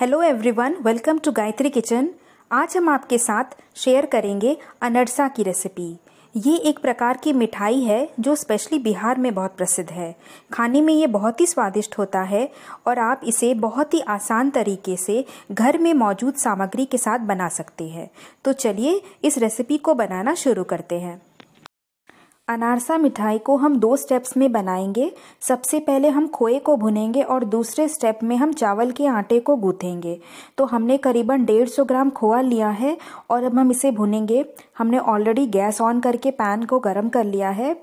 hello everyone welcome to Gayatri kitchen आज हम आपके साथ शेयर करेंगे अनरसा की रेसिपी ये एक प्रकार की मिठाई है जो स्पेशली बिहार में बहुत प्रसिद्ध है खाने में ये बहुत ही स्वादिष्ट होता है और आप इसे बहुत ही आसान तरीके से घर में मौजूद सामग्री के साथ बना सकते हैं तो चलिए इस रेसिपी को बनाना शुरू करते हैं अनारसा मिठाई को हम दो स्टेप्स में बनाएंगे सबसे पहले हम खोए को भुनेंगे और दूसरे स्टेप में हम चावल के आटे को गूंथेंगे तो हमने करीबन डेढ़ सौ ग्राम खोआ लिया है और अब हम इसे भुनेंगे हमने ऑलरेडी गैस ऑन करके पैन को गर्म कर लिया है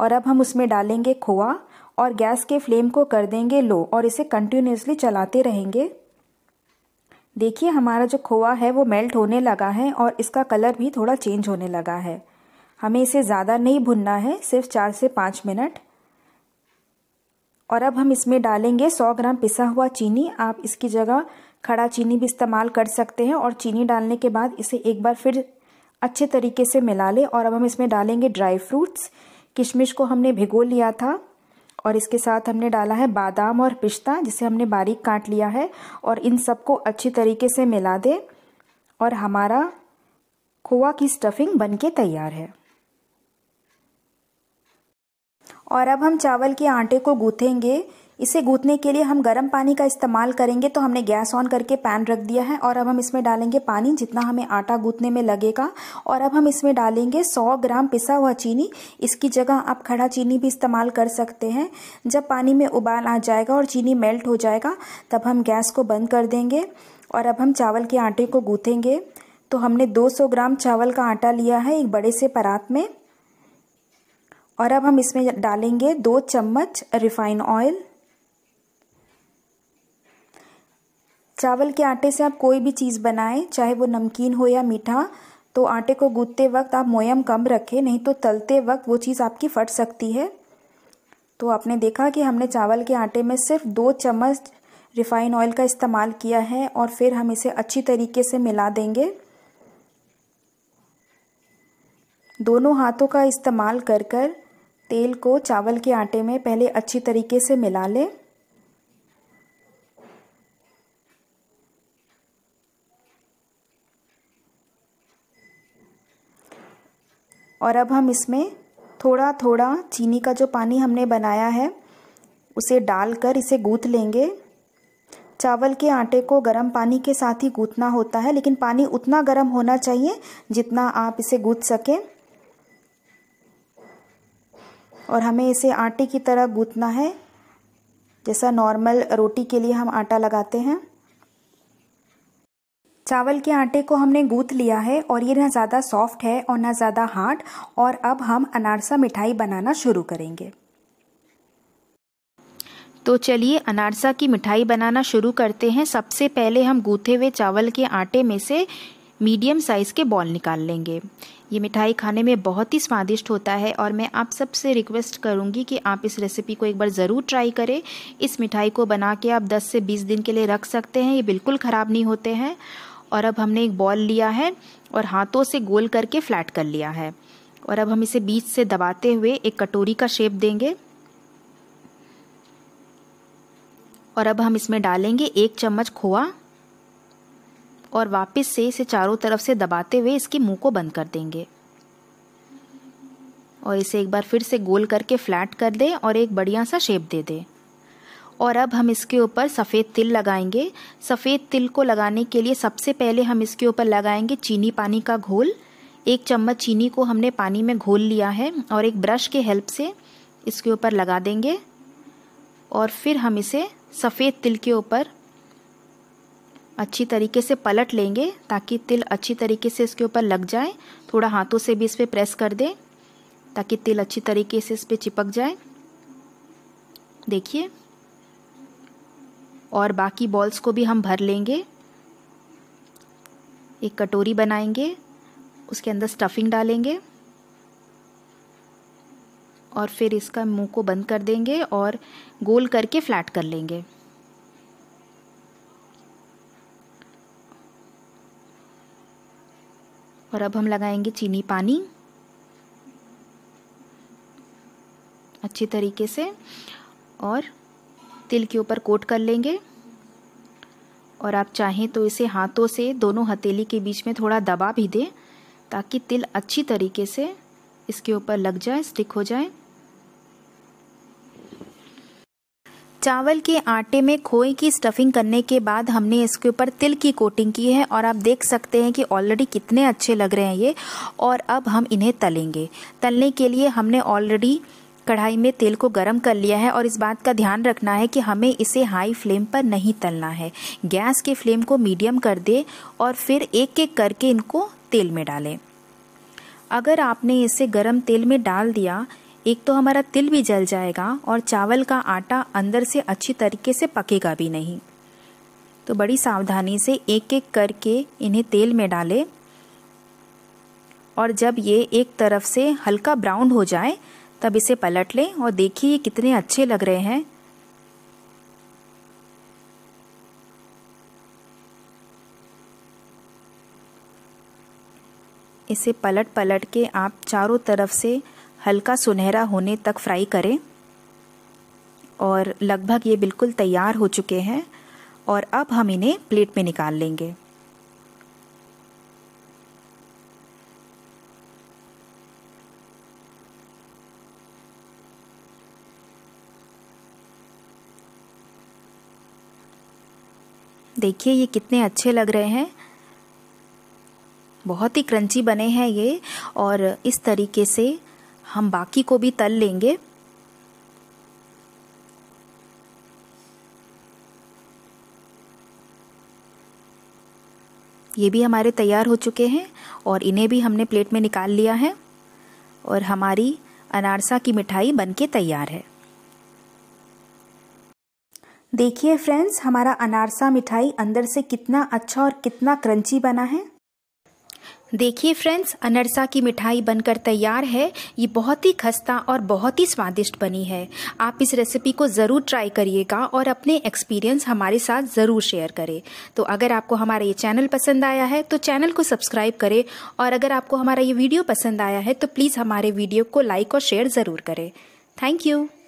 और अब हम उसमें डालेंगे खोआ और गैस के फ्लेम को कर देंगे लो और इसे कंटिन्यूसली चलाते रहेंगे देखिए हमारा जो खोआ है वो मेल्ट होने लगा है और इसका कलर भी थोड़ा चेंज होने लगा है हमें इसे ज़्यादा नहीं भुनना है सिर्फ चार से पाँच मिनट और अब हम इसमें डालेंगे 100 ग्राम पिसा हुआ चीनी आप इसकी जगह खड़ा चीनी भी इस्तेमाल कर सकते हैं और चीनी डालने के बाद इसे एक बार फिर अच्छे तरीके से मिला लें और अब हम इसमें डालेंगे ड्राई फ्रूट्स किशमिश को हमने भिगो लिया था और इसके साथ हमने डाला है बादाम और पिस्ता जिसे हमने बारीक काट लिया है और इन सबको अच्छी तरीके से मिला दें और हमारा खोआ की स्टफिंग बनके तैयार है और अब हम चावल के आटे को गूँथेंगे इसे गूँथने के लिए हम गर्म पानी का इस्तेमाल करेंगे तो हमने गैस ऑन करके पैन रख दिया है और अब हम इसमें डालेंगे पानी जितना हमें आटा गूँथने में लगेगा और अब हम इसमें डालेंगे 100 ग्राम पिसा हुआ चीनी इसकी जगह आप खड़ा चीनी भी इस्तेमाल कर सकते हैं जब पानी में उबाल आ जाएगा और चीनी मेल्ट हो जाएगा तब हम गैस को बंद कर देंगे और अब हम चावल के आटे को गूँथेंगे तो हमने 200 ग्राम चावल का आटा लिया है एक बड़े से परात में और अब हम इसमें डालेंगे दो चम्मच रिफाइन ऑयल चावल के आटे से आप कोई भी चीज़ बनाएं चाहे वो नमकीन हो या मीठा तो आटे को गूंथते वक्त आप मोयम कम रखें नहीं तो तलते वक्त वो चीज़ आपकी फट सकती है तो आपने देखा कि हमने चावल के आटे में सिर्फ दो चम्मच रिफाइन ऑयल का इस्तेमाल किया है और फिर हम इसे अच्छी तरीके से मिला देंगे दोनों हाथों का इस्तेमाल कर कर तेल को चावल के आटे में पहले अच्छी तरीके से मिला लें और अब हम इसमें थोड़ा थोड़ा चीनी का जो पानी हमने बनाया है उसे डालकर इसे गूँथ लेंगे चावल के आटे को गर्म पानी के साथ ही गूँथना होता है लेकिन पानी उतना गर्म होना चाहिए जितना आप इसे गूँथ सकें और हमें इसे आटे की तरह गूंथना है जैसा नॉर्मल रोटी के लिए हम आटा लगाते हैं चावल के आटे को हमने गूंथ लिया है और ये ना ज़्यादा सॉफ्ट है और ना ज़्यादा हार्ड और अब हम अनारसा मिठाई बनाना शुरू करेंगे तो चलिए अनारसा की मिठाई बनाना शुरू करते हैं सबसे पहले हम गूथे हुए चावल के आटे में से मीडियम साइज़ के बॉल निकाल लेंगे ये मिठाई खाने में बहुत ही स्वादिष्ट होता है और मैं आप सबसे रिक्वेस्ट करूँगी कि आप इस रेसिपी को एक बार ज़रूर ट्राई करें इस मिठाई को बना के आप 10 से 20 दिन के लिए रख सकते हैं ये बिल्कुल ख़राब नहीं होते हैं और अब हमने एक बॉल लिया है और हाथों से गोल करके फ्लैट कर लिया है और अब हम इसे बीच से दबाते हुए एक कटोरी का शेप देंगे और अब हम इसमें डालेंगे एक चम्मच खोआ और वापस से इसे चारों तरफ से दबाते हुए इसके मुंह को बंद कर देंगे और इसे एक बार फिर से गोल करके फ्लैट कर दें और एक बढ़िया सा शेप दे दें और अब हम इसके ऊपर सफ़ेद तिल लगाएंगे सफ़ेद तिल को लगाने के लिए सबसे पहले हम इसके ऊपर लगाएंगे चीनी पानी का घोल एक चम्मच चीनी को हमने पानी में घोल लिया है और एक ब्रश के हेल्प से इसके ऊपर लगा देंगे और फिर हम इसे सफ़ेद तिल के ऊपर अच्छी तरीके से पलट लेंगे ताकि तिल अच्छी तरीके से इसके ऊपर लग जाए थोड़ा हाथों से भी इस पर प्रेस कर दें ताकि तिल अच्छी तरीके से इस पर चिपक जाए देखिए और बाकी बॉल्स को भी हम भर लेंगे एक कटोरी बनाएंगे उसके अंदर स्टफिंग डालेंगे और फिर इसका मुंह को बंद कर देंगे और गोल करके फ्लैट कर लेंगे और अब हम लगाएंगे चीनी पानी अच्छी तरीके से और तिल के ऊपर कोट कर लेंगे और आप चाहें तो इसे हाथों से दोनों हथेली के बीच में थोड़ा दबा भी दें ताकि तिल अच्छी तरीके से इसके ऊपर लग जाए स्टिक हो जाए चावल के आटे में खोए की स्टफिंग करने के बाद हमने इसके ऊपर तिल की कोटिंग की है और आप देख सकते हैं कि ऑलरेडी कितने अच्छे लग रहे हैं ये और अब हम इन्हें तलेंगे तलने के लिए हमने ऑलरेडी कढ़ाई में तेल को गरम कर लिया है और इस बात का ध्यान रखना है कि हमें इसे हाई फ्लेम पर नहीं तलना है गैस के फ्लेम को मीडियम कर दे और फिर एक एक करके इनको तेल में डालें अगर आपने इसे गरम तेल में डाल दिया एक तो हमारा तिल भी जल जाएगा और चावल का आटा अंदर से अच्छी तरीके से पकेगा भी नहीं तो बड़ी सावधानी से एक एक करके इन्हें तेल में डालें और जब ये एक तरफ से हल्का ब्राउन हो जाए तब इसे पलट लें और देखिए कितने अच्छे लग रहे हैं इसे पलट पलट के आप चारों तरफ से हल्का सुनहरा होने तक फ्राई करें और लगभग ये बिल्कुल तैयार हो चुके हैं और अब हम इन्हें प्लेट में निकाल लेंगे देखिए ये कितने अच्छे लग रहे हैं बहुत ही क्रंची बने हैं ये और इस तरीके से हम बाकी को भी तल लेंगे ये भी हमारे तैयार हो चुके हैं और इन्हें भी हमने प्लेट में निकाल लिया है और हमारी अनारसा की मिठाई बनके तैयार है देखिए फ्रेंड्स हमारा अनारसा मिठाई अंदर से कितना अच्छा और कितना क्रंची बना है देखिए फ्रेंड्स अनरसा की मिठाई बनकर तैयार है ये बहुत ही खस्ता और बहुत ही स्वादिष्ट बनी है आप इस रेसिपी को ज़रूर ट्राई करिएगा और अपने एक्सपीरियंस हमारे साथ ज़रूर शेयर करें तो अगर आपको हमारा ये चैनल पसंद आया है तो चैनल को सब्सक्राइब करें और अगर आपको हमारा ये वीडियो पसंद आया है तो प्लीज़ हमारे वीडियो को लाइक और शेयर ज़रूर करें थैंक यू